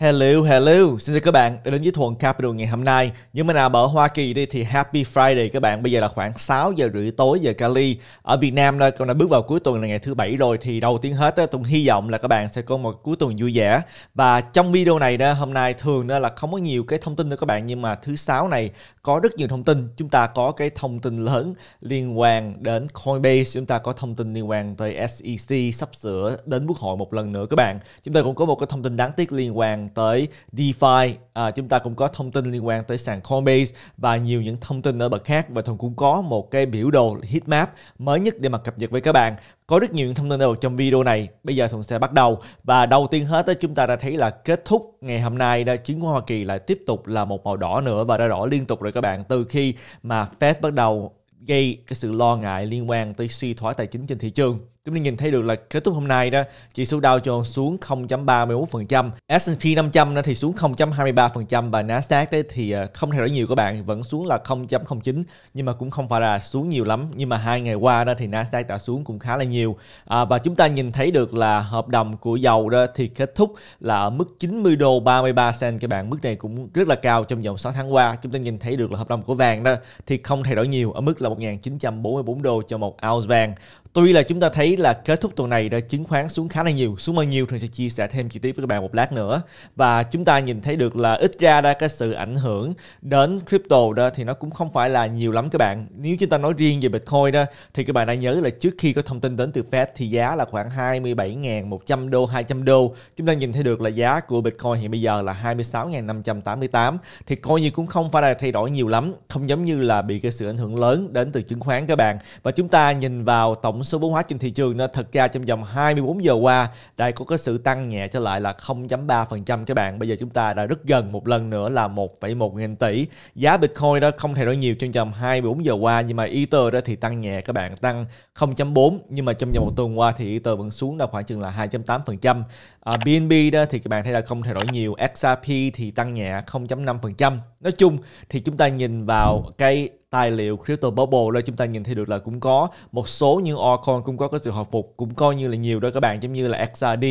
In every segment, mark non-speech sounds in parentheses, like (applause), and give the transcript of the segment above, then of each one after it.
Hello, hello, xin chào các bạn đã đến với Thuần Capital ngày hôm nay. Những mình nào ở Hoa Kỳ đi thì Happy Friday các bạn. Bây giờ là khoảng 6 giờ rưỡi tối giờ Cali. Ở Việt Nam đó, cũng đã bước vào cuối tuần là ngày thứ bảy rồi thì đầu tiên hết đó, Tùng hy vọng là các bạn sẽ có một cuối tuần vui vẻ. Và trong video này đó, hôm nay thường đó là không có nhiều cái thông tin cho các bạn nhưng mà thứ sáu này có rất nhiều thông tin. Chúng ta có cái thông tin lớn liên quan đến Coinbase, chúng ta có thông tin liên quan tới SEC sắp sửa đến quốc hội một lần nữa các bạn. Chúng ta cũng có một cái thông tin đáng tiếc liên quan tới DeFi, à, chúng ta cũng có thông tin liên quan tới sàn Coinbase và nhiều những thông tin ở bậc khác và Thuần cũng có một cái biểu đồ heat map mới nhất để mà cập nhật với các bạn. Có rất nhiều những thông tin ở trong video này. Bây giờ Thuần sẽ bắt đầu và đầu tiên hết đó, chúng ta đã thấy là kết thúc ngày hôm nay đó chứng khoán Hoa Kỳ lại tiếp tục là một màu đỏ nữa và đã đỏ liên tục rồi các bạn từ khi mà Fed bắt đầu gây cái sự lo ngại liên quan tới suy thoái tài chính trên thị trường Chúng ta nhìn thấy được là kết thúc hôm nay đó, chỉ số Dow Jones xuống 0.31%, S&P 500 nó thì xuống 0.23% và Nasdaq đấy thì ờ, không thay đổi nhiều các bạn, vẫn xuống là 0.09 nhưng mà cũng không phải là xuống nhiều lắm. Nhưng mà hai ngày qua đó thì Nasdaq đã xuống cũng khá là nhiều. À, và chúng ta nhìn thấy được là hợp đồng của dầu đó thì kết thúc là ở mức 90 đô 33 cent các bạn. Mức này cũng rất là cao trong vòng 6 tháng qua. Chúng ta nhìn thấy được là hợp đồng của vàng đó thì không thay đổi nhiều ở mức là 1.944 đô cho một ounce vàng. Tuy là chúng ta thấy là kết thúc tuần này đã chứng khoán xuống khá là nhiều, xuống bao nhiêu thì sẽ chia sẻ thêm chi tiết với các bạn một lát nữa. Và chúng ta nhìn thấy được là ít ra ra cái sự ảnh hưởng đến crypto đó thì nó cũng không phải là nhiều lắm các bạn. Nếu chúng ta nói riêng về Bitcoin đó thì các bạn đã nhớ là trước khi có thông tin đến từ Fed thì giá là khoảng 27.100 đô, 200 đô. Chúng ta nhìn thấy được là giá của Bitcoin hiện bây giờ là 26.588 thì coi như cũng không phải là thay đổi nhiều lắm, không giống như là bị cái sự ảnh hưởng lớn đến từ chứng khoán các bạn. Và chúng ta nhìn vào tổng tổng số vốn hóa trên thị trường nó thật ra trong vòng 24 giờ qua đây có cái sự tăng nhẹ trở lại là 0.3% các bạn. Bây giờ chúng ta đã rất gần một lần nữa là 1,1 nghìn tỷ. Giá Bitcoin đó không thay đổi nhiều trong vòng 24 giờ qua nhưng mà Ether đó thì tăng nhẹ các bạn, tăng 0.4 nhưng mà trong vòng một tuần qua thì Ether vẫn xuống là khoảng chừng là 2.8%. À, BNB đó thì các bạn thấy là không thay đổi nhiều, XRP thì tăng nhẹ 0.5%. Nói chung thì chúng ta nhìn vào cái tài liệu crypto bubble đây chúng ta nhìn thấy được là cũng có một số như Orcoin cũng có cái sự hồi phục cũng coi như là nhiều đó các bạn giống như là XRD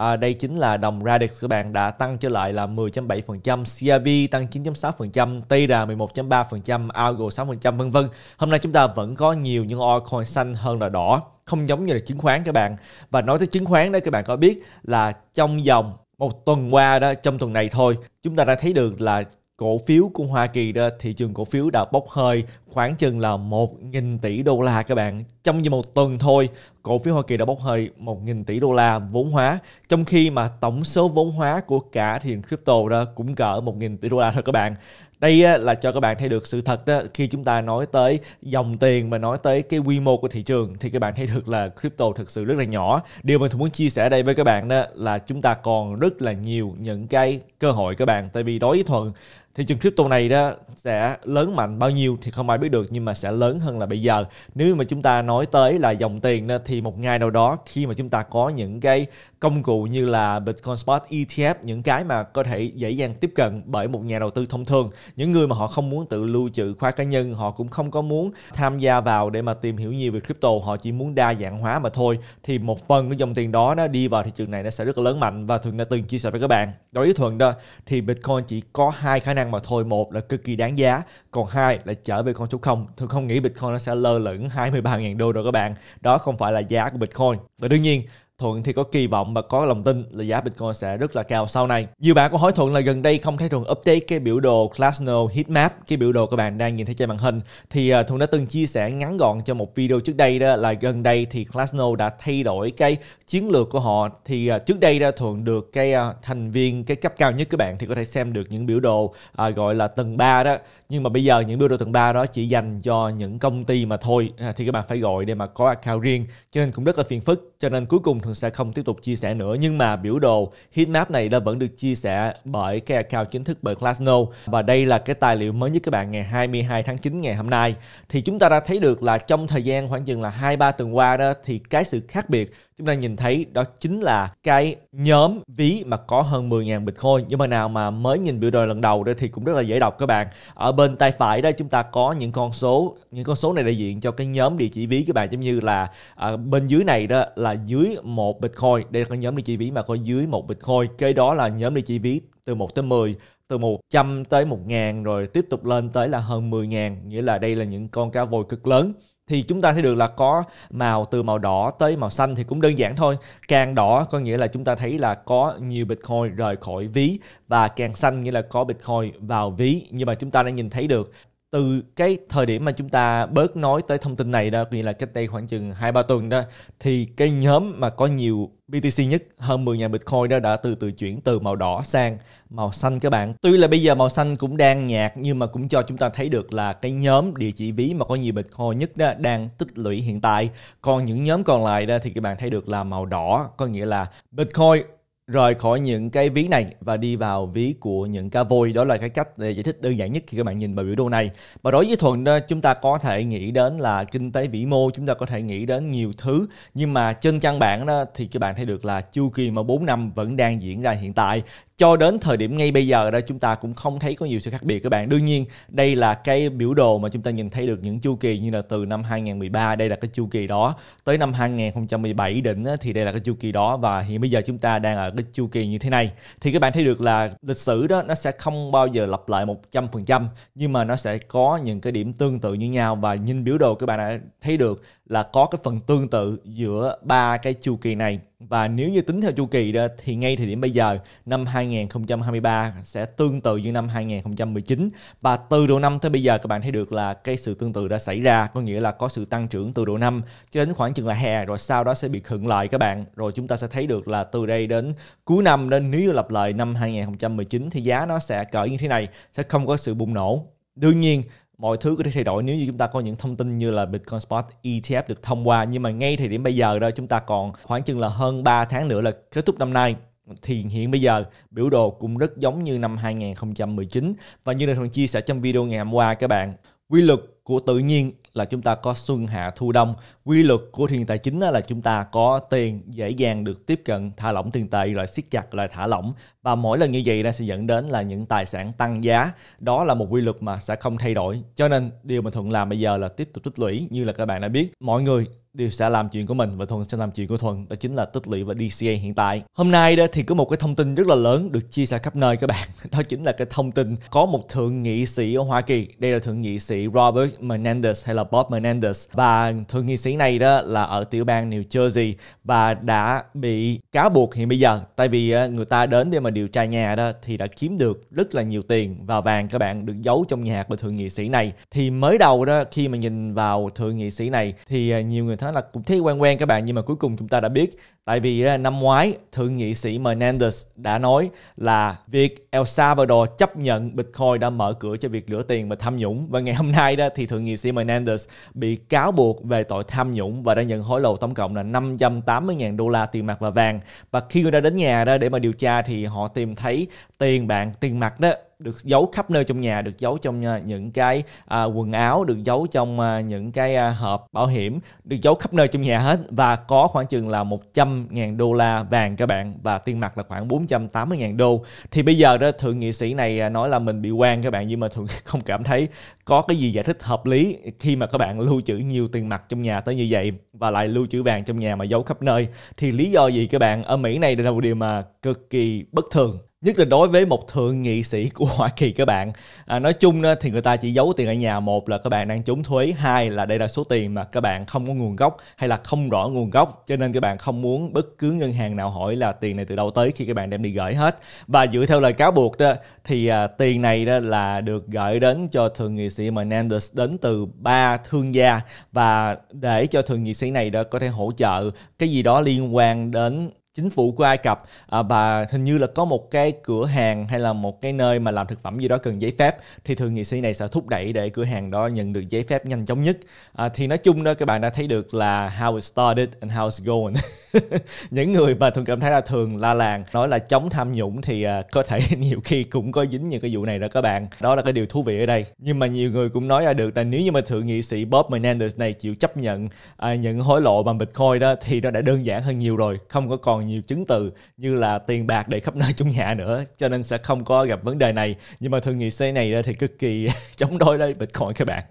À, đây chính là đồng Radix các bạn đã tăng trở lại là 10.7%, CRV tăng 9.6%, TERA 11.3%, ALGO 6% vân vân. Hôm nay chúng ta vẫn có nhiều những altcoin xanh hơn là đỏ, không giống như là chứng khoán các bạn. Và nói tới chứng khoán đó các bạn có biết là trong vòng một tuần qua đó trong tuần này thôi chúng ta đã thấy được là cổ phiếu của Hoa Kỳ đó, thị trường cổ phiếu đã bốc hơi khoảng chừng là 1.000 tỷ đô la các bạn. Trong như một tuần thôi, cổ phiếu Hoa Kỳ đã bốc hơi 1.000 tỷ đô la vốn hóa, trong khi mà tổng số vốn hóa của cả thị trường crypto đó cũng cỡ 1.000 tỷ đô la thôi các bạn. Đây là cho các bạn thấy được sự thật đó khi chúng ta nói tới dòng tiền mà nói tới cái quy mô của thị trường thì các bạn thấy được là crypto thực sự rất là nhỏ. Điều mình muốn chia sẻ đây với các bạn đó là chúng ta còn rất là nhiều những cái cơ hội các bạn tại vì đối với Thuận thị trường crypto này đó sẽ lớn mạnh bao nhiêu thì không ai biết được nhưng mà sẽ lớn hơn là bây giờ nếu mà chúng ta nói tới là dòng tiền đó, thì một ngày nào đó khi mà chúng ta có những cái công cụ như là Bitcoin Spot ETF những cái mà có thể dễ dàng tiếp cận bởi một nhà đầu tư thông thường những người mà họ không muốn tự lưu trữ khoa cá nhân họ cũng không có muốn tham gia vào để mà tìm hiểu nhiều về crypto họ chỉ muốn đa dạng hóa mà thôi thì một phần cái dòng tiền đó nó đi vào thị trường này nó sẽ rất là lớn mạnh và thường đã từng chia sẻ với các bạn đối với thuận đó thì Bitcoin chỉ có hai khả năng năng mà thôi một là cực kỳ đáng giá còn hai là trở về con số không tôi không nghĩ bitcoin nó sẽ lơ lửng 23.000 đô rồi các bạn đó không phải là giá của bitcoin và đương nhiên Thuận thì có kỳ vọng và có lòng tin là giá Bitcoin sẽ rất là cao sau này. Nhiều bạn có hỏi Thuận là gần đây không thấy Thuận update cái biểu đồ Classnode Heatmap, cái biểu đồ các bạn đang nhìn thấy trên màn hình. Thì à, Thuận đã từng chia sẻ ngắn gọn cho một video trước đây đó là gần đây thì Classnode đã thay đổi cái chiến lược của họ. Thì à, trước đây đó Thuận được cái à, thành viên cái cấp cao nhất các bạn thì có thể xem được những biểu đồ à, gọi là tầng 3 đó. Nhưng mà bây giờ những biểu đồ tầng 3 đó chỉ dành cho những công ty mà thôi. À, thì các bạn phải gọi để mà có account riêng. Cho nên cũng rất là phiền phức. Cho nên cuối cùng Hương sẽ không tiếp tục chia sẻ nữa nhưng mà biểu đồ heat map này đã vẫn được chia sẻ bởi cái account chính thức bởi Classno và đây là cái tài liệu mới nhất các bạn ngày 22 tháng 9 ngày hôm nay thì chúng ta đã thấy được là trong thời gian khoảng chừng là 2-3 tuần qua đó thì cái sự khác biệt chúng ta nhìn thấy đó chính là cái nhóm ví mà có hơn 10.000 Bitcoin nhưng mà nào mà mới nhìn biểu đồ lần đầu đây thì cũng rất là dễ đọc các bạn ở bên tay phải đây chúng ta có những con số những con số này đại diện cho cái nhóm địa chỉ ví các bạn giống như là à, bên dưới này đó là dưới 1 Bitcoin. Đây là nhóm đi chi ví mà có dưới 1 Bitcoin. kế đó là nhóm đi chi ví từ 1 tới 10 từ 100 tới 1 ngàn rồi tiếp tục lên tới là hơn 10 ngàn nghĩa là đây là những con cá voi cực lớn thì chúng ta thấy được là có màu từ màu đỏ tới màu xanh thì cũng đơn giản thôi càng đỏ có nghĩa là chúng ta thấy là có nhiều bitcoin rời khỏi ví và càng xanh nghĩa là có bitcoin vào ví nhưng mà chúng ta đã nhìn thấy được từ cái thời điểm mà chúng ta bớt nói tới thông tin này đó nghĩa là cách đây khoảng chừng 2 3 tuần đó thì cái nhóm mà có nhiều BTC nhất hơn 10 nhà Bitcoin đó đã từ từ chuyển từ màu đỏ sang màu xanh các bạn. Tuy là bây giờ màu xanh cũng đang nhạt nhưng mà cũng cho chúng ta thấy được là cái nhóm địa chỉ ví mà có nhiều Bitcoin nhất đó đang tích lũy hiện tại. Còn những nhóm còn lại đó thì các bạn thấy được là màu đỏ có nghĩa là Bitcoin rời khỏi những cái ví này và đi vào ví của những cá voi đó là cái cách để giải thích đơn giản nhất khi các bạn nhìn vào biểu đồ này và đối với thuận chúng ta có thể nghĩ đến là kinh tế vĩ mô chúng ta có thể nghĩ đến nhiều thứ nhưng mà trên căn bản đó thì các bạn thấy được là chu kỳ mà 4 năm vẫn đang diễn ra hiện tại cho đến thời điểm ngay bây giờ đó chúng ta cũng không thấy có nhiều sự khác biệt các bạn đương nhiên đây là cái biểu đồ mà chúng ta nhìn thấy được những chu kỳ như là từ năm 2013 đây là cái chu kỳ đó tới năm 2017 định thì đây là cái chu kỳ đó và hiện bây giờ chúng ta đang ở cái chu kỳ như thế này thì các bạn thấy được là lịch sử đó nó sẽ không bao giờ lặp lại 100% nhưng mà nó sẽ có những cái điểm tương tự như nhau và nhìn biểu đồ các bạn đã thấy được là có cái phần tương tự giữa ba cái chu kỳ này và nếu như tính theo chu kỳ đó, thì ngay thời điểm bây giờ năm 2023 sẽ tương tự như năm 2019 và từ đầu năm tới bây giờ các bạn thấy được là cái sự tương tự đã xảy ra có nghĩa là có sự tăng trưởng từ đầu năm cho đến khoảng chừng là hè rồi sau đó sẽ bị khựng lại các bạn rồi chúng ta sẽ thấy được là từ đây đến cuối năm đến nếu như lặp lại năm 2019 thì giá nó sẽ cỡ như thế này sẽ không có sự bùng nổ đương nhiên mọi thứ có thể thay đổi nếu như chúng ta có những thông tin như là Bitcoin Spot ETF được thông qua nhưng mà ngay thời điểm bây giờ đó chúng ta còn khoảng chừng là hơn 3 tháng nữa là kết thúc năm nay thì hiện bây giờ biểu đồ cũng rất giống như năm 2019 và như là Thuận chia sẻ trong video ngày hôm qua các bạn quy luật của tự nhiên là chúng ta có xuân hạ thu đông quy luật của thiên tài chính là chúng ta có tiền dễ dàng được tiếp cận thả lỏng tiền tệ rồi siết chặt lại thả lỏng và mỗi lần như vậy nó sẽ dẫn đến là những tài sản tăng giá đó là một quy luật mà sẽ không thay đổi cho nên điều mà thuận làm bây giờ là tiếp tục tích lũy như là các bạn đã biết mọi người điều sẽ làm chuyện của mình và thuận sẽ làm chuyện của thuận đó chính là tích lũy và DCA hiện tại hôm nay đó thì có một cái thông tin rất là lớn được chia sẻ khắp nơi các bạn (laughs) đó chính là cái thông tin có một thượng nghị sĩ ở Hoa Kỳ đây là thượng nghị sĩ Robert Menendez hay là Bob Menendez và thượng nghị sĩ này đó là ở tiểu bang New Jersey và đã bị cáo buộc hiện bây giờ tại vì ờ, người ta đến để mà điều tra nhà đó thì đã kiếm được rất là nhiều tiền và vàng các bạn được giấu trong nhà của thượng nghị sĩ này thì mới đầu đó khi mà nhìn vào thượng nghị sĩ này thì ờ, nhiều người thấy nói là cũng thấy quen quen các bạn nhưng mà cuối cùng chúng ta đã biết tại vì năm ngoái thượng nghị sĩ Menendez đã nói là việc El Salvador chấp nhận Bitcoin đã mở cửa cho việc rửa tiền và tham nhũng và ngày hôm nay đó thì thượng nghị sĩ Menendez bị cáo buộc về tội tham nhũng và đã nhận hối lộ tổng cộng là 580.000 đô la tiền mặt và vàng và khi người ta đến nhà đó để mà điều tra thì họ tìm thấy tiền bạc tiền mặt đó được giấu khắp nơi trong nhà được giấu trong à, những cái à, quần áo được giấu trong à, những cái à, hộp bảo hiểm được giấu khắp nơi trong nhà hết và có khoảng chừng là 100.000 đô la vàng các bạn và tiền mặt là khoảng 480.000 đô thì bây giờ đó thượng nghị sĩ này à, nói là mình bị quan các bạn nhưng mà thượng (laughs) không cảm thấy có cái gì giải thích hợp lý khi mà các bạn lưu trữ nhiều tiền mặt trong nhà tới như vậy và lại lưu trữ vàng trong nhà mà giấu khắp nơi thì lý do gì các bạn ở Mỹ này là một điều mà cực kỳ bất thường nhất là đối với một thượng nghị sĩ của (laughs) Hoa Kỳ các bạn à, nói chung đó, thì người ta chỉ giấu tiền ở nhà một là các bạn đang trốn thuế hai là đây là số tiền mà các bạn không có nguồn gốc hay là không rõ nguồn gốc cho nên các bạn không muốn bất cứ ngân hàng nào hỏi là tiền này từ đâu tới khi các bạn đem đi gửi hết và dựa theo lời cáo buộc đó thì à, tiền này đó là được gửi đến cho thượng nghị sĩ sĩ Menendez đến từ ba thương gia và để cho thượng nghị sĩ này đã có thể hỗ trợ cái gì đó liên quan đến chính phủ của Ai Cập à, và hình như là có một cái cửa hàng hay là một cái nơi mà làm thực phẩm gì đó cần giấy phép thì thường nghị sĩ này sẽ thúc đẩy để cửa hàng đó nhận được giấy phép nhanh chóng nhất à, thì nói chung đó các bạn đã thấy được là how it started and how it's going (laughs) (laughs) những người mà thường cảm thấy là thường la làng nói là chống tham nhũng thì à, có thể (laughs) nhiều khi cũng có dính những cái vụ này đó các bạn đó là cái điều thú vị ở đây nhưng mà nhiều người cũng nói ra được là nếu như mà thượng nghị sĩ Bob Menendez này chịu chấp nhận à, những hối lộ bằng Bitcoin đó thì nó đã đơn giản hơn nhiều rồi không có còn nhiều chứng từ như là tiền bạc để khắp nơi (laughs) trong nhà nữa cho nên sẽ không có gặp vấn đề này nhưng mà thượng nghị sĩ này thì cực kỳ chống đối đây Bitcoin các bạn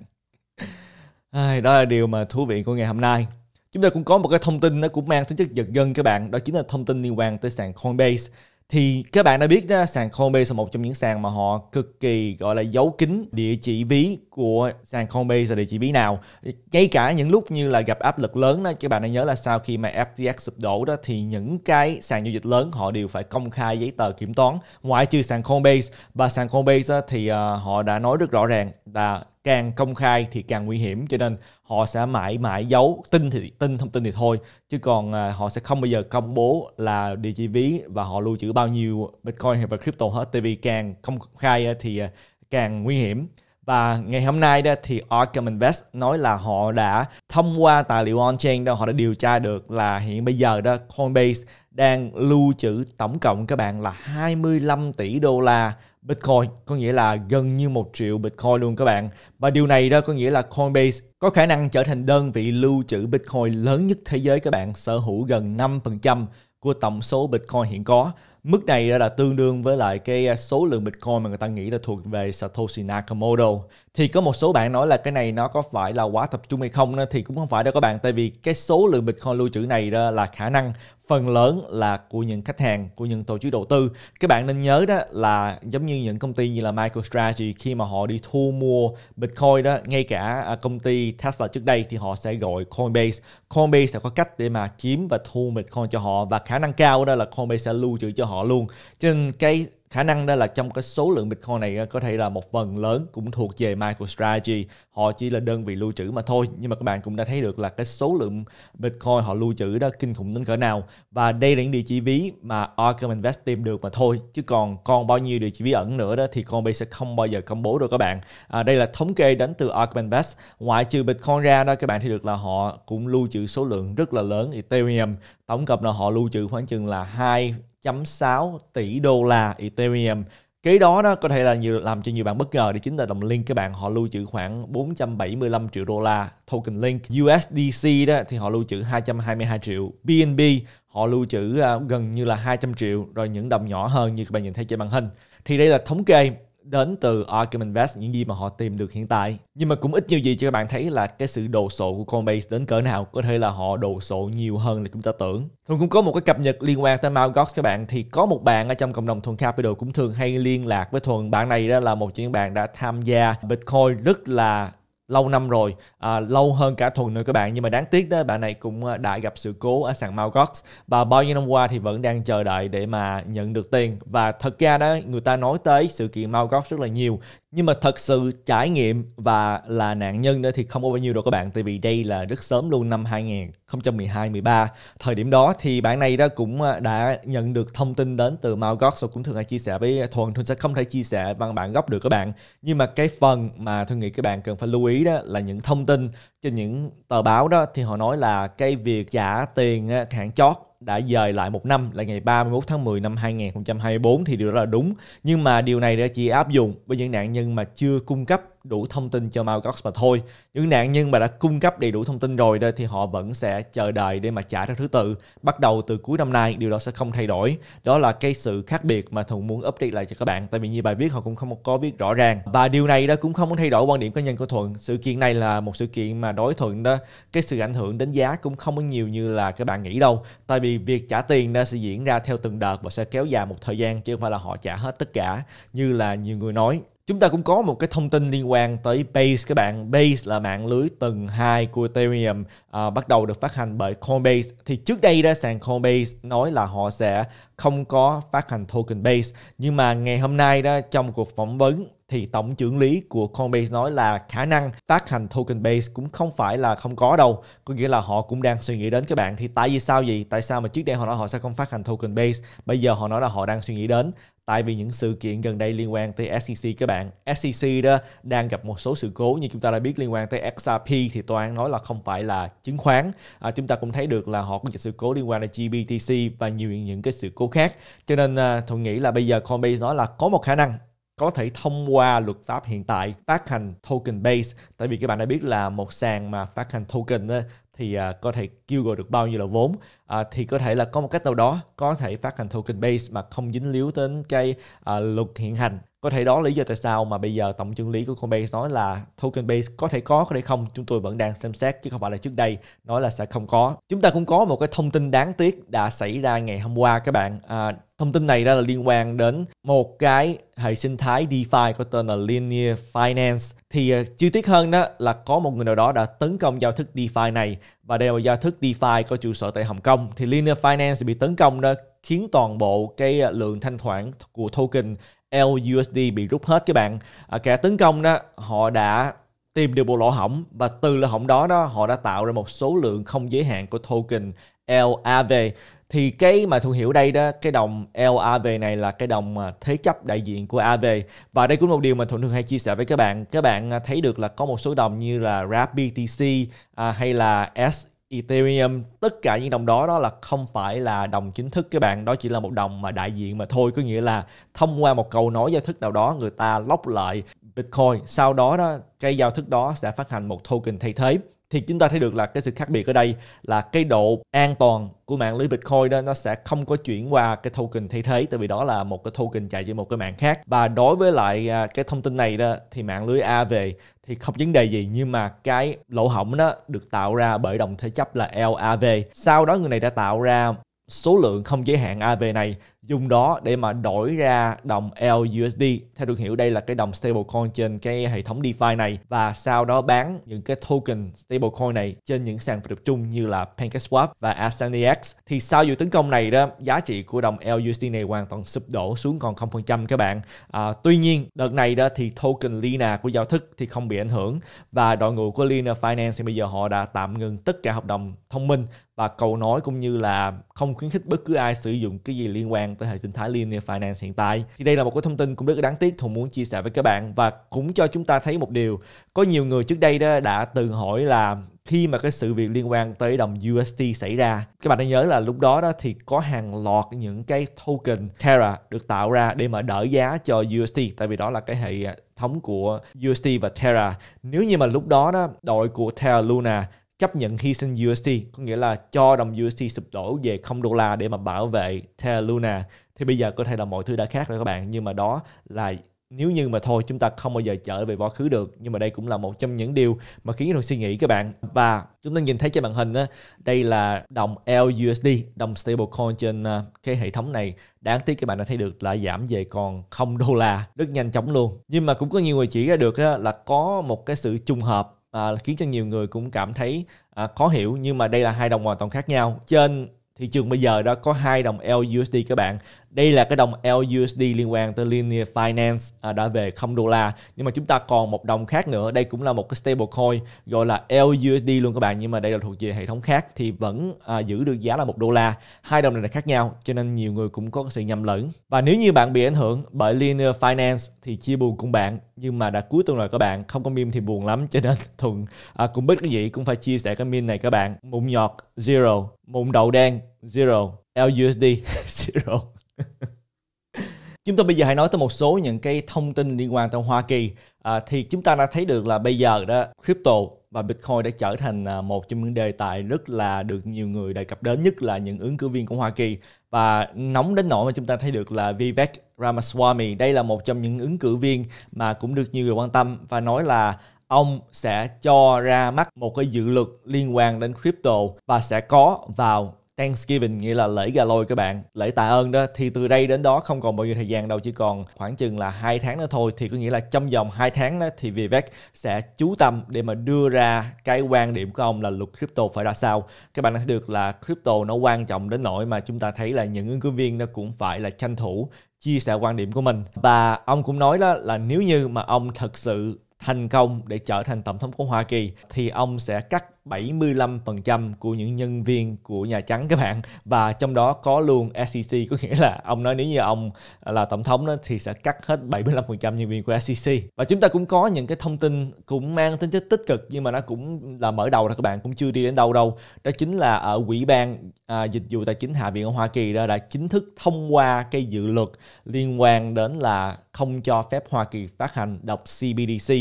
đó là điều mà thú vị của ngày hôm nay Chúng ta cũng có một cái thông tin nó cũng mang tính chất giật gân các bạn, đó chính là thông tin liên quan tới sàn Coinbase. Thì các bạn đã biết đó, sàn Coinbase là một trong những sàn mà họ cực kỳ gọi là giấu kín địa chỉ ví của sàn Coinbase là địa chỉ ví nào. Ngay cả những lúc như là gặp áp lực lớn đó, các bạn đã nhớ là sau khi mà FTX sụp đổ đó thì những cái sàn giao dịch lớn họ đều phải công khai giấy tờ kiểm toán. Ngoại trừ sàn Coinbase và sàn Coinbase đó, thì uh, họ đã nói rất rõ ràng là càng công khai thì càng nguy hiểm cho nên họ sẽ mãi mãi giấu tin thì tin thông tin thì thôi chứ còn à, họ sẽ không bao giờ công bố là địa chỉ ví và họ lưu trữ bao nhiêu bitcoin hay và crypto hết tại vì càng công khai à, thì à, càng nguy hiểm và ngày hôm nay đó thì Arkham Invest nói là họ đã thông qua tài liệu on-chain đó họ đã điều tra được là hiện bây giờ đó Coinbase đang lưu trữ tổng cộng các bạn là 25 tỷ đô la Bitcoin, có nghĩa là gần như một triệu Bitcoin luôn các bạn. Và điều này đó có nghĩa là Coinbase có khả năng trở thành đơn vị lưu trữ Bitcoin lớn nhất thế giới các bạn, sở hữu gần 5% của tổng số Bitcoin hiện có. Mức này đó là tương đương với lại cái à, số lượng Bitcoin mà người ta nghĩ là thuộc về Satoshi Nakamoto thì có một số bạn nói là cái này nó có phải là quá tập trung hay không đó, thì cũng không phải đâu các bạn tại vì cái số lượng bitcoin lưu trữ này đó là khả năng phần lớn là của những khách hàng của những tổ chức đầu tư các bạn nên nhớ đó là giống như những công ty như là MicroStrategy khi mà họ đi thu mua bitcoin đó ngay cả à, công ty Tesla trước đây thì họ sẽ gọi Coinbase Coinbase sẽ có cách để mà kiếm và thu bitcoin cho họ và khả năng cao đó là Coinbase sẽ lưu trữ cho họ luôn cho nên cái khả năng đó là trong cái số lượng Bitcoin này ờ, có thể là một phần lớn cũng thuộc về MicroStrategy. Họ chỉ là đơn vị lưu trữ mà thôi. Nhưng mà các bạn cũng đã thấy được là cái số lượng Bitcoin họ lưu trữ đó kinh khủng đến cỡ nào. Và đây là những địa chỉ ví mà Arkham Invest tìm được mà thôi. Chứ còn còn bao nhiêu địa chỉ ví ẩn nữa đó thì Coinbase sẽ không bao giờ công bố được các bạn. À, đây là thống kê đến từ Arkham Invest. Ngoại trừ Bitcoin ra đó các bạn thấy được là họ cũng lưu trữ số lượng rất là lớn Ethereum tổng cộng là họ lưu trữ khoảng chừng là 2.6 tỷ đô la Ethereum cái đó đó có thể là nhiều làm cho nhiều bạn bất ngờ thì chính là đồng link các bạn họ lưu trữ khoảng 475 triệu đô la token link USDC đó thì họ lưu trữ 222 triệu BNB họ lưu trữ à, gần như là 200 triệu rồi những đồng nhỏ hơn như các bạn nhìn thấy trên màn hình thì đây là thống kê đến từ Argument Invest những gì mà họ tìm được hiện tại nhưng mà cũng ít nhiều gì cho các bạn thấy là cái sự đồ sộ của Coinbase đến cỡ nào có thể là họ đồ sộ nhiều hơn là chúng ta tưởng Thuần cũng có một cái cập nhật liên quan tới Mt. Gox các bạn thì có một bạn ở trong cộng đồng Thuần Capital cũng thường hay liên lạc với Thuần bạn này đó là một trong những bạn đã tham gia Bitcoin rất là lâu năm rồi à, lâu hơn cả thuần nữa các bạn nhưng mà đáng tiếc đó bạn này cũng à, đã gặp sự cố ở sàn Malgox và bao nhiêu năm qua thì vẫn đang chờ đợi để mà nhận được tiền và thật ra đó người ta nói tới sự kiện Malgox rất là nhiều nhưng mà thật sự trải nghiệm và là nạn nhân nữa thì không có bao nhiêu đâu các bạn tại vì đây là rất sớm luôn năm 2012 13 thời điểm đó thì bạn này đó cũng à, đã nhận được thông tin đến từ Malgox rồi cũng thường hay chia sẻ với Thuần Thuần sẽ không thể chia sẻ bằng bạn gốc được các bạn nhưng mà cái phần mà tôi nghĩ các bạn cần phải lưu ý đó là những thông tin trên những tờ báo đó thì họ nói là cái việc trả tiền à, hạn chót đã dời lại một năm là ngày 31 tháng 10 năm 2024 thì điều đó là đúng nhưng mà điều này đã chỉ áp dụng với những nạn nhân mà chưa cung cấp đủ thông tin cho Malgox mà thôi. Những nạn nhân mà đã cung cấp đầy đủ thông tin rồi đây thì họ vẫn sẽ chờ đợi để mà trả theo thứ tự. Bắt đầu từ cuối năm nay điều đó sẽ không thay đổi. Đó là cái sự khác biệt mà Thuận muốn update lại cho các bạn. Tại vì như bài viết họ cũng không có viết rõ ràng. Và điều này đó cũng không thay đổi quan điểm cá nhân của Thuận. Sự kiện này là một sự kiện mà đối Thuận đó cái sự ảnh hưởng đến giá cũng không có nhiều như là các bạn nghĩ đâu. Tại vì việc trả tiền đó sẽ diễn ra theo từng đợt và sẽ kéo dài một thời gian chứ không phải là họ trả hết tất cả như là nhiều người nói Chúng ta cũng có một cái thông tin liên quan tới Base các bạn. Base là mạng lưới tầng 2 của Ethereum à, bắt đầu được phát hành bởi Coinbase. Thì trước đây đó sàn Coinbase nói là họ sẽ không có phát hành token Base. Nhưng mà ngày hôm nay đó trong cuộc phỏng vấn thì tổng trưởng lý của Coinbase nói là khả năng phát hành token base cũng không phải là không có đâu có nghĩa là họ cũng đang suy nghĩ đến các bạn thì tại vì sao vậy tại sao mà trước đây họ nói họ sẽ không phát hành token base bây giờ họ nói là họ đang suy nghĩ đến tại vì những sự kiện gần đây liên quan tới SEC các bạn. SEC đó đang gặp một số sự cố như chúng ta đã biết liên quan tới XRP thì tòa án nói là không phải là chứng khoán. À, chúng ta cũng thấy được là họ cũng gặp sự cố liên quan đến GBTC và nhiều những cái sự cố khác. Cho nên à, tôi nghĩ là bây giờ Coinbase nói là có một khả năng có thể thông qua luật pháp hiện tại phát hành token base tại vì các bạn đã biết là một sàn mà phát hành token thì à, có thể kêu gọi được bao nhiêu là vốn à, thì có thể là có một cách nào đó có thể phát hành token base mà không dính líu đến cái à, luật hiện hành có thể đó lý do tại sao mà bây giờ tổng chương lý của Coinbase nói là token base có thể có có thể không chúng tôi vẫn đang xem xét chứ không phải là trước đây nói là sẽ không có chúng ta cũng có một cái thông tin đáng tiếc đã xảy ra ngày hôm qua các bạn à, thông tin này đó là liên quan đến một cái hệ sinh thái DeFi có tên là Linear Finance thì uh, chi tiết hơn đó là có một người nào đó đã tấn công giao thức DeFi này và đều là do thức DeFi có trụ sở tại Hồng Kông thì Linear Finance bị tấn công đó khiến toàn bộ cái lượng thanh khoản của token LUSD bị rút hết các bạn à, kẻ tấn công đó họ đã tìm được bộ lỗ hỏng và từ lỗ hỏng đó đó họ đã tạo ra một số lượng không giới hạn của token LAV thì cái mà thương hiểu đây đó cái đồng LAV này là cái đồng thế chấp đại diện của AV và đây cũng là một điều mà thuận thường hay chia sẻ với các bạn các bạn à, thấy được là có một số đồng như là RAP BTC à, hay là S Ethereum tất cả những đồng đó đó là không phải là đồng chính thức các bạn đó chỉ là một đồng mà đại diện mà thôi có nghĩa là thông qua một cầu nối giao thức nào đó người ta lóc lại Bitcoin sau đó đó cái giao thức đó sẽ phát hành một token thay thế thì chúng ta thấy được là cái sự khác biệt ở đây là cái độ an toàn của mạng lưới Bitcoin đó nó sẽ không có chuyển qua cái token thay thế tại vì đó là một cái token chạy trên một cái mạng khác và đối với lại à, cái thông tin này đó thì mạng lưới A về thì không vấn đề gì nhưng mà cái lỗ hỏng đó được tạo ra bởi đồng thế chấp là LAV sau đó người này đã tạo ra số lượng không giới hạn AV này dùng đó để mà đổi ra đồng LUSD. Theo được hiểu đây là cái đồng stablecoin trên cái hệ thống DeFi này và sau đó bán những cái token stablecoin này trên những sàn tập trung như là PancakeSwap và AstaNex. Thì sau vụ tấn công này đó, giá trị của đồng LUSD này hoàn toàn sụp đổ xuống còn 0% các bạn. À, tuy nhiên, đợt này đó thì token Lina của giao thức thì không bị ảnh hưởng và đội ngũ của Lina Finance thì bây giờ họ đã tạm ngừng tất cả hợp đồng thông minh và câu nói cũng như là không khuyến khích bất cứ ai sử dụng cái gì liên quan tới hệ sinh thái linear finance hiện tại thì đây là một cái thông tin cũng rất là đáng tiếc thùng muốn chia sẻ với các bạn và cũng cho chúng ta thấy một điều có nhiều người trước đây đó đã từng hỏi là khi mà cái sự việc liên quan tới đồng UST xảy ra các bạn đã nhớ là lúc đó đó thì có hàng loạt những cái token Terra được tạo ra để mà đỡ giá cho UST tại vì đó là cái hệ thống của UST và Terra nếu như mà lúc đó đó đội của Terra Luna chấp nhận hy sinh USD có nghĩa là cho đồng USD sụp đổ về không đô la để mà bảo vệ Terra Luna thì bây giờ có thể là mọi thứ đã khác rồi các bạn nhưng mà đó là nếu như mà thôi chúng ta không bao giờ trở về quá khứ được nhưng mà đây cũng là một trong những điều mà khiến tôi suy nghĩ các bạn và chúng ta nhìn thấy trên màn hình đó đây là đồng LUSD đồng stablecoin trên à, cái hệ thống này đáng tiếc các bạn đã thấy được là giảm về còn không đô la rất nhanh chóng luôn nhưng mà cũng có nhiều người chỉ ra được á, là có một cái sự trùng hợp à, khiến cho nhiều người cũng cảm thấy à, khó hiểu nhưng mà đây là hai đồng hoàn toàn khác nhau trên thị trường bây giờ đó có hai đồng LUSD các bạn đây là cái đồng LUSD liên quan tới Linear Finance à, đã về 0 đô la nhưng mà chúng ta còn một đồng khác nữa đây cũng là một cái stablecoin gọi là LUSD luôn các bạn nhưng mà đây là thuộc về hệ thống khác thì vẫn à, giữ được giá là một đô la hai đồng này là khác nhau cho nên nhiều người cũng có sự nhầm lẫn và nếu như bạn bị ảnh hưởng bởi Linear Finance thì chia buồn cùng bạn nhưng mà đã cuối tuần rồi các bạn không có meme thì buồn lắm cho nên (laughs) thuần à, cũng biết cái gì cũng phải chia sẻ cái meme này các bạn mụn nhọt zero mụn đậu đen zero LUSD (laughs) zero (laughs) chúng ta bây giờ hãy nói tới một số những cái thông tin liên quan tới Hoa Kỳ à, thì chúng ta đã thấy được là bây giờ đó crypto và Bitcoin đã trở thành à, một trong những đề tài rất là được nhiều người đề cập đến nhất là những ứng cử viên của Hoa Kỳ và nóng đến nỗi mà chúng ta thấy được là Vivek Ramaswamy đây là một trong những ứng cử viên mà cũng được nhiều người quan tâm và nói là ông sẽ cho ra mắt một cái dự luật liên quan đến crypto và sẽ có vào Thanksgiving nghĩa là lễ gà lôi các bạn lễ tạ ơn đó thì từ đây đến đó không còn bao nhiêu thời gian đâu chỉ còn khoảng chừng là hai tháng nữa thôi thì có nghĩa là trong vòng hai tháng đó thì Vivek sẽ chú tâm để mà đưa ra cái quan điểm của ông là luật crypto phải ra sao các bạn đã thấy được là crypto nó quan trọng đến nỗi mà chúng ta thấy là những ứng cử viên nó cũng phải là tranh thủ chia sẻ quan điểm của mình và ông cũng nói đó là nếu như mà ông thật sự thành công để trở thành tổng thống của Hoa Kỳ thì ông sẽ cắt 75% của những nhân viên của Nhà Trắng các bạn và trong đó có luôn SEC có nghĩa là ông nói nếu như ông là tổng thống đó thì sẽ cắt hết 75% nhân viên của SEC và chúng ta cũng có những cái thông tin cũng mang tính chất tích cực nhưng mà nó cũng là mở đầu là các bạn cũng chưa đi đến đâu đâu đó chính là ở quỹ ban à, dịch vụ tài chính hạ viện ở Hoa Kỳ đó đã chính thức thông qua cái dự luật liên quan đến là không cho phép Hoa Kỳ phát hành độc CBDC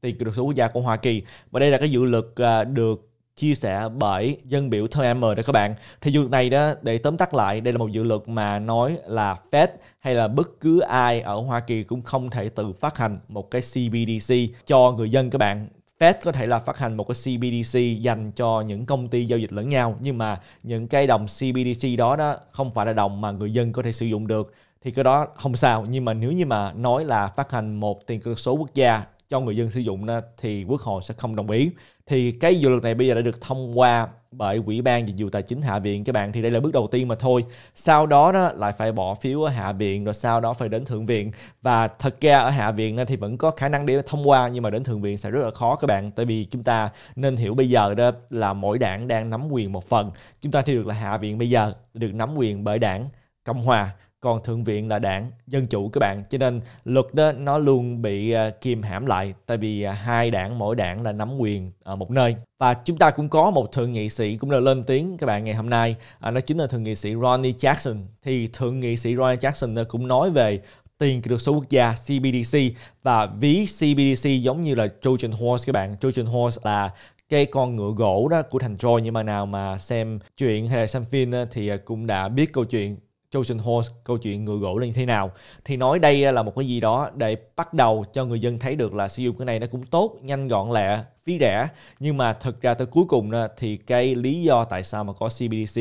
tiền kỹ thuật số quốc gia của Hoa Kỳ và đây là cái dự luật à, được chia sẻ bởi dân biểu Thơm M đó các bạn. Thì dự luật này đó để tóm tắt lại, đây là một dự luật mà nói là Fed hay là bất cứ ai ở Hoa Kỳ cũng không thể tự phát hành một cái CBDC cho người dân các bạn. Fed có thể là phát hành một cái CBDC dành cho những công ty giao dịch lẫn nhau nhưng mà những cái đồng CBDC đó đó không phải là đồng mà người dân có thể sử dụng được thì cái đó không sao nhưng mà nếu như mà nói là phát hành một tiền kỹ số quốc gia cho người dân sử dụng đó, thì quốc hội sẽ không đồng ý thì cái dự luật này bây giờ đã được thông qua bởi quỹ ban Dịch vụ Tài chính Hạ viện các bạn thì đây là bước đầu tiên mà thôi sau đó, đó lại phải bỏ phiếu ở Hạ viện rồi sau đó phải đến Thượng viện và thật ra ở Hạ viện thì vẫn có khả năng để thông qua nhưng mà đến Thượng viện sẽ rất là khó các bạn tại vì chúng ta nên hiểu bây giờ đó là mỗi đảng đang nắm quyền một phần chúng ta thì được là Hạ viện bây giờ được nắm quyền bởi đảng Cộng Hòa còn thượng viện là đảng dân chủ các bạn cho nên luật đó nó luôn bị à, kìm hãm lại tại vì à, hai đảng mỗi đảng là nắm quyền ở một nơi và chúng ta cũng có một thượng nghị sĩ cũng là lên tiếng các bạn ngày hôm nay đó à, chính là thượng nghị sĩ Ronnie Jackson thì thượng nghị sĩ Ronnie Jackson cũng nói về tiền kỹ thuật số quốc gia CBDC và ví CBDC giống như là Trojan Horse các bạn Trojan Horse là cái con ngựa gỗ đó của thành Troy nhưng mà nào mà xem chuyện hay là xem phim thì cũng đã biết câu chuyện Chosen Horse câu chuyện người gỗ là như thế nào thì nói đây à, là một cái gì đó để bắt đầu cho người dân thấy được là sử dụng cái này nó cũng tốt nhanh gọn lẹ phí rẻ nhưng mà thật ra tới cuối cùng thì cái lý do tại sao mà có CBDC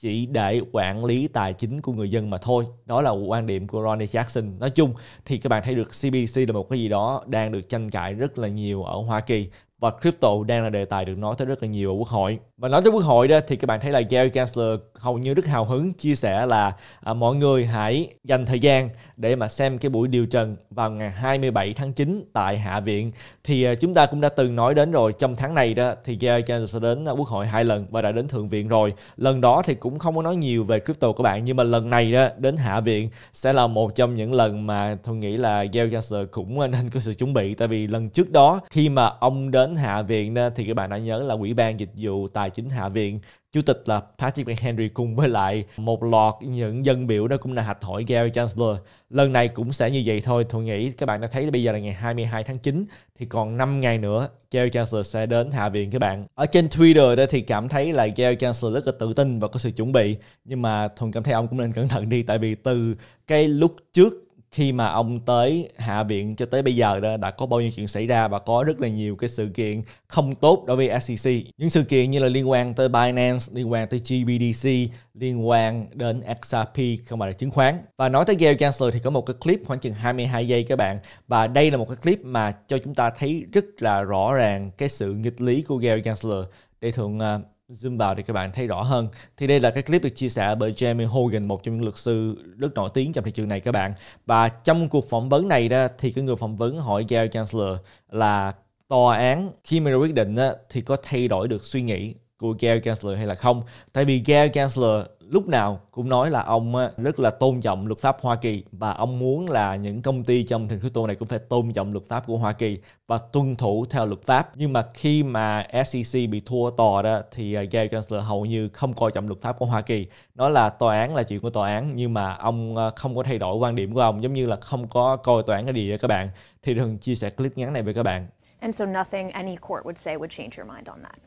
chỉ để quản lý tài chính của người dân mà thôi đó là quan điểm của Ronnie Jackson nói chung thì các bạn thấy được CBDC là một cái gì đó đang được tranh cãi rất là nhiều ở Hoa Kỳ và crypto đang là đề tài được nói tới rất là nhiều ở quốc hội và nói tới quốc hội đó thì các bạn thấy là Gary Gensler hầu như rất hào hứng chia sẻ là à, mọi người hãy dành thời gian để mà xem cái buổi điều trần vào ngày 27 tháng 9 tại Hạ viện thì à, chúng ta cũng đã từng nói đến rồi trong tháng này đó thì Gary Gensler đến quốc hội hai lần và đã đến thượng viện rồi lần đó thì cũng không có nói nhiều về crypto các bạn nhưng mà lần này đó đến Hạ viện sẽ là một trong những lần mà tôi nghĩ là Gary Gensler cũng à, nên có sự chuẩn bị tại vì lần trước đó khi mà ông đến đến Hạ viện thì các bạn đã nhớ là Ủy ban Dịch vụ Tài chính Hạ viện Chủ tịch là Patrick McHenry cùng với lại một loạt những dân biểu đó cũng là hạch hỏi Gary Chancellor. Lần này cũng sẽ như vậy thôi. Tôi nghĩ các bạn đã thấy bây giờ là ngày 22 tháng 9 thì còn 5 ngày nữa Gary Chancellor sẽ đến Hạ viện các bạn. Ở trên Twitter đó thì cảm thấy là Gary Chancellor rất là tự tin và có sự chuẩn bị. Nhưng mà Thuần cảm thấy ông cũng nên cẩn thận đi tại vì từ cái lúc trước khi mà ông tới hạ viện cho tới bây giờ đó đã có bao nhiêu chuyện xảy ra và có rất là nhiều cái sự kiện không tốt đối với SEC. Những sự kiện như là liên quan tới Binance, liên quan tới GBDC, liên quan đến XRP không phải là chứng khoán. Và nói tới Gary Gensler thì có một cái clip khoảng chừng 22 giây các bạn. Và đây là một cái clip mà cho chúng ta thấy rất là rõ ràng cái sự nghịch lý của Gary Gensler để thường à, zoom vào thì các bạn thấy rõ hơn thì đây là cái clip được chia sẻ bởi Jamie Hogan một trong những luật sư rất nổi tiếng trong thị trường này các bạn và trong cuộc phỏng vấn này đó thì cái người phỏng vấn hỏi Gail Chancellor là tòa án khi mà quyết định đó, thì có thay đổi được suy nghĩ của Gail Chancellor hay là không tại vì Gail Chancellor lúc nào cũng nói là ông rất là tôn trọng luật pháp Hoa Kỳ và ông muốn là những công ty trong thị trường crypto này cũng phải tôn trọng luật pháp của Hoa Kỳ và tuân thủ theo luật pháp. Nhưng mà khi mà SEC bị thua tò đó thì ờ, Gary Gensler hầu như không coi trọng luật pháp của Hoa Kỳ. Nói là tòa án là chuyện của tòa án nhưng mà ông ờ, không có thay đổi quan điểm của ông giống như là không có coi tòa án cái gì đó các bạn. Thì thường chia sẻ clip ngắn này với các bạn. And so nothing any court would say would change your mind on that.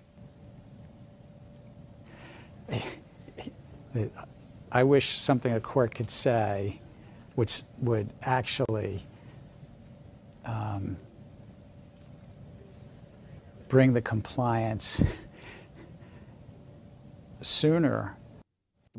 I wish something a court could say which would actually um, bring the compliance sooner.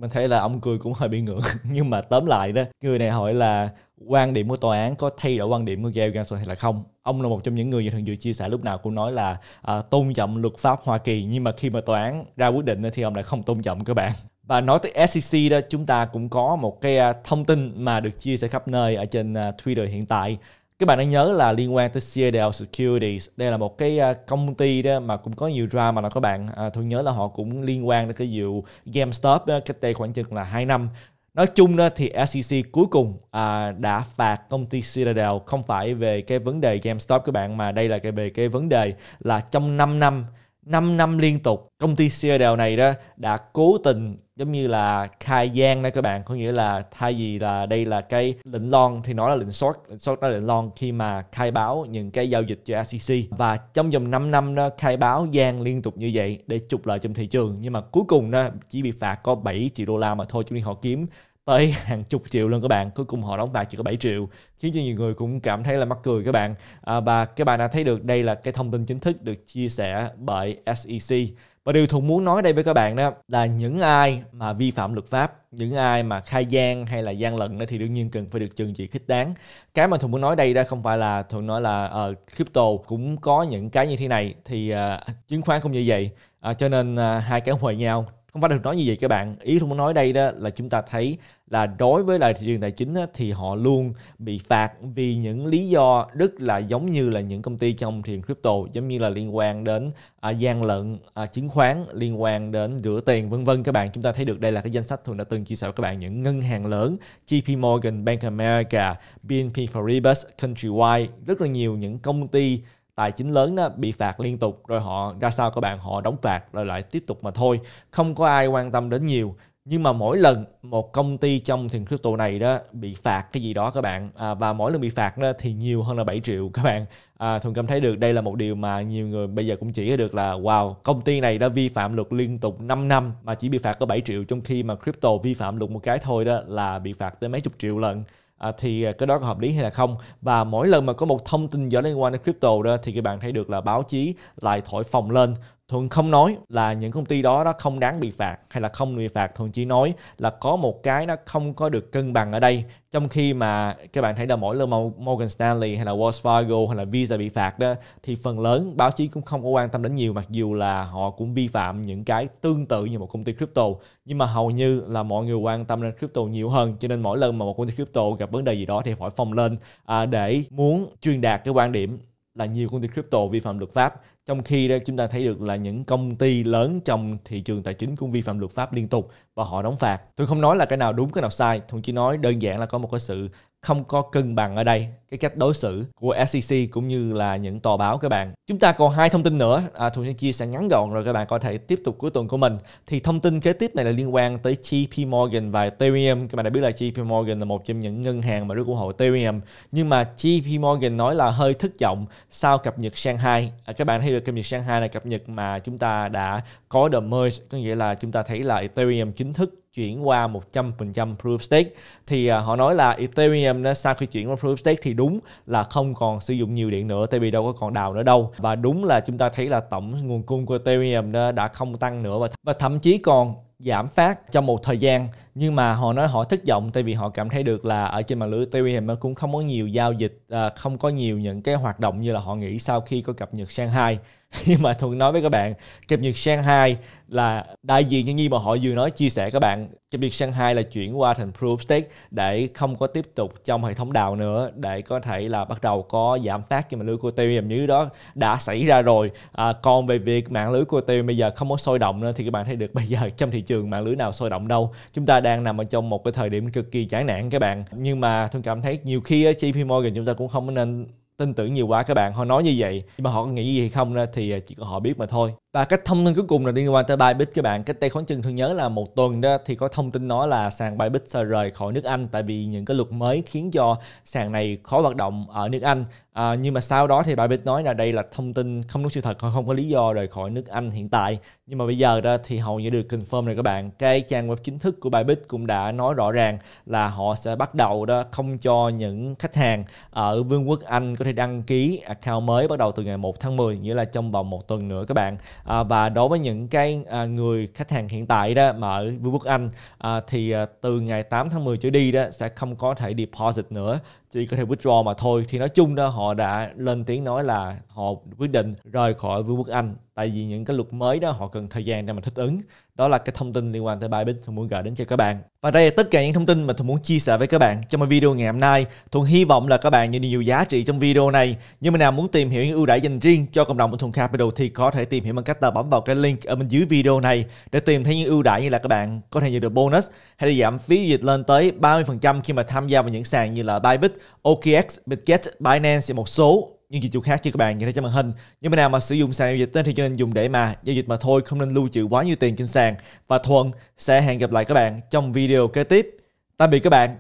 Mình thấy là ông cười cũng hơi bị ngượng (laughs) nhưng mà tóm lại đó, người này hỏi là quan điểm của tòa án có thay đổi quan điểm của Gail Ganson hay là không. Ông là một trong những người thường dự chia sẻ lúc nào cũng nói là à, tôn trọng luật pháp Hoa Kỳ nhưng mà khi mà tòa án ra quyết định thì ông lại không tôn trọng các bạn và nói tới SEC đó chúng ta cũng có một cái à, thông tin mà được chia sẻ khắp nơi ở trên à, Twitter hiện tại các bạn đã nhớ là liên quan tới CDL Securities đây là một cái à, công ty đó mà cũng có nhiều drama là các bạn à, tôi nhớ là họ cũng liên quan đến cái vụ GameStop đó, cách đây khoảng chừng là 2 năm nói chung đó thì SEC cuối cùng à, đã phạt công ty Citadel không phải về cái vấn đề GameStop các bạn mà đây là cái về cái vấn đề là trong 5 năm 5 năm liên tục công ty Seattle này đó đã cố tình giống như là khai gian đó các bạn có nghĩa là thay vì là đây là cái lệnh lon thì nó là lệnh short lệnh short nó là lệnh long khi mà khai báo những cái giao dịch cho ACC và trong vòng 5 năm đó khai báo gian liên tục như vậy để trục lợi trong thị trường nhưng mà cuối cùng đó chỉ bị phạt có 7 triệu đô la mà thôi chứ họ kiếm tới (laughs) hàng chục triệu luôn các bạn cuối cùng họ đóng phạt chỉ có 7 triệu khiến cho nhiều người cũng cảm thấy là mắc cười các bạn à, và các bạn đã thấy được đây là cái thông tin chính thức được chia sẻ bởi SEC và điều thùng muốn nói đây với các bạn đó là những ai mà vi phạm luật pháp, những ai mà khai gian hay là gian lận đó thì đương nhiên cần phải được trừng trị khích đáng. Cái mà thùng muốn nói đây đó không phải là thùng nói là uh, crypto cũng có những cái như thế này thì uh, chứng khoán cũng như vậy. À, cho nên à, hai cái huề nhau không phải được nói như vậy các bạn ý tôi muốn nói đây đó là chúng ta thấy là đối với lại thị trường tài chính thì họ luôn bị phạt vì những lý do rất là giống như là những công ty trong thị trường crypto giống như là liên quan đến à, gian lận à, chứng khoán liên quan đến rửa tiền vân vân các bạn chúng ta thấy được đây là cái danh sách thường đã từng chia sẻ với các bạn những ngân hàng lớn JP Morgan Bank America BNP Paribas Countrywide rất là nhiều những công ty tài chính lớn đó bị phạt liên tục rồi họ ra sao các bạn họ đóng phạt rồi lại tiếp tục mà thôi không có ai quan tâm đến nhiều nhưng mà mỗi lần một công ty trong thiền crypto này đó bị phạt cái gì đó các bạn à, và mỗi lần bị phạt đó thì nhiều hơn là 7 triệu các bạn à, thường cảm thấy được đây là một điều mà nhiều người bây giờ cũng chỉ được là wow công ty này đã vi phạm luật liên tục 5 năm mà chỉ bị phạt có 7 triệu trong khi mà crypto vi phạm luật một cái thôi đó là bị phạt tới mấy chục triệu lần à, thì à, cái đó có hợp lý hay là không và mỗi lần mà có một thông tin dẫn liên quan đến crypto đó thì các bạn thấy được là báo chí lại thổi phồng lên Thuận không nói là những công ty đó nó không đáng bị phạt hay là không bị phạt. Thuận chỉ nói là có một cái nó không có được cân bằng ở đây. Trong khi mà các bạn thấy là mỗi lần Morgan Stanley hay là Wells Fargo hay là Visa bị phạt đó thì phần lớn báo chí cũng không có quan tâm đến nhiều mặc dù là họ cũng vi phạm những cái tương tự như một công ty crypto. Nhưng mà hầu như là mọi người quan tâm đến crypto nhiều hơn cho nên mỗi lần mà một công ty crypto gặp vấn đề gì đó thì phải phong lên à, để muốn truyền đạt cái quan điểm là nhiều công ty crypto vi phạm luật pháp trong khi đó chúng ta thấy được là những công ty lớn trong thị trường tài chính cũng vi phạm luật pháp liên tục và họ đóng phạt tôi không nói là cái nào đúng cái nào sai thậm chỉ nói đơn giản là có một cái sự không có cân bằng ở đây cái cách đối xử của SEC cũng như là những tòa báo các bạn. Chúng ta còn hai thông tin nữa, à, Thuận sẽ chia sẻ ngắn gọn rồi các bạn có thể tiếp tục cuối tuần của mình. Thì thông tin kế tiếp này là liên quan tới JP Morgan và Ethereum. Các bạn đã biết là JP Morgan là một trong những ngân hàng mà rất ủng hộ Ethereum. Nhưng mà JP Morgan nói là hơi thất vọng sau cập nhật Shanghai. À, các bạn thấy được cập nhật Shanghai là cập nhật mà chúng ta đã có the merge, có nghĩa là chúng ta thấy là Ethereum chính thức chuyển qua 100% proof stake thì uh, họ nói là Ethereum nó sau khi chuyển qua proof stake thì đúng là không còn sử dụng nhiều điện nữa tại vì đâu có còn đào nữa đâu và đúng là chúng ta thấy là tổng nguồn cung của Ethereum nó đã không tăng nữa và, th- và thậm chí còn giảm phát trong một thời gian nhưng mà họ nói họ thất vọng tại vì họ cảm thấy được là ở trên mạng lưới Ethereum cũng không có nhiều giao dịch à, không có nhiều những cái hoạt động như là họ nghĩ sau khi có cập nhật Shanghai (laughs) nhưng mà thuận nói với các bạn kẹp nhật shanghai là đại diện cho nhi mà họ vừa nói chia sẻ các bạn kẹp nhật shanghai là chuyển qua thành proof stake để không có tiếp tục trong hệ thống đào nữa để có thể là bắt đầu có giảm phát cho mạng lưới của ethereum như đó đã xảy ra rồi à, còn về việc mạng lưới của ethereum bây giờ không có sôi động nữa thì các bạn thấy được bây giờ trong thị trường mạng lưới nào sôi động đâu chúng ta đang nằm ở trong một cái thời điểm cực kỳ chán nản các bạn nhưng mà tôi cảm thấy nhiều khi ở JP Morgan chúng ta cũng không nên tin tưởng nhiều quá các bạn họ nói như vậy nhưng mà họ nghĩ gì không thì ờ, chỉ có họ biết mà thôi và cái thông tin cuối cùng là liên quan tới Bybit các bạn cái tay khốn chân thương nhớ là một tuần đó thì có thông tin nói là sàn Bybit sẽ rời khỏi nước Anh tại vì những cái luật mới khiến cho sàn này khó hoạt động ở nước Anh à, nhưng mà sau đó thì Bybit nói là đây là thông tin không đúng sự thật không có lý do rời khỏi nước Anh hiện tại nhưng mà bây giờ đó thì hầu như được confirm rồi các bạn cái trang web chính thức của Bybit cũng đã nói rõ ràng là họ sẽ bắt đầu đó không cho những khách hàng ở Vương quốc Anh có thể đăng ký account mới bắt đầu từ ngày 1 tháng 10 nghĩa là trong vòng một tuần nữa các bạn à, và đối với những cái à, người khách hàng hiện tại đó mà ở Vương quốc Anh à, thì à, từ ngày 8 tháng 10 trở đi đó sẽ không có thể deposit nữa chỉ có thể withdraw mà thôi thì nói chung đó họ đã lên tiếng nói là họ quyết định rời khỏi Vương quốc Anh tại vì những cái luật mới đó họ cần thời gian để mà thích ứng đó là cái thông tin liên quan tới Bybit tôi muốn gửi đến cho các bạn và đây là tất cả những thông tin mà tôi muốn chia sẻ với các bạn trong video ngày hôm nay tôi hy vọng là các bạn nhận được nhiều giá trị trong video này nhưng mà nào muốn tìm hiểu những ưu đãi dành riêng cho cộng đồng của Thuận Capital thì có thể tìm hiểu bằng cách là bấm vào cái link ở bên dưới video này để tìm thấy những ưu đãi như là các bạn có thể nhận được bonus hay là giảm phí dịch lên tới 30% khi mà tham gia vào những sàn như là Bybit OKX, Bitget, Binance và một số những dịch vụ khác như các bạn nhìn thấy trên màn hình. Những bạn nào mà sử dụng sàn giao dịch thì cho nên dùng để mà giao dịch mà thôi, không nên lưu trữ quá nhiều tiền trên sàn. Và Thuận sẽ hẹn gặp lại các bạn trong video kế tiếp. Tạm biệt các bạn.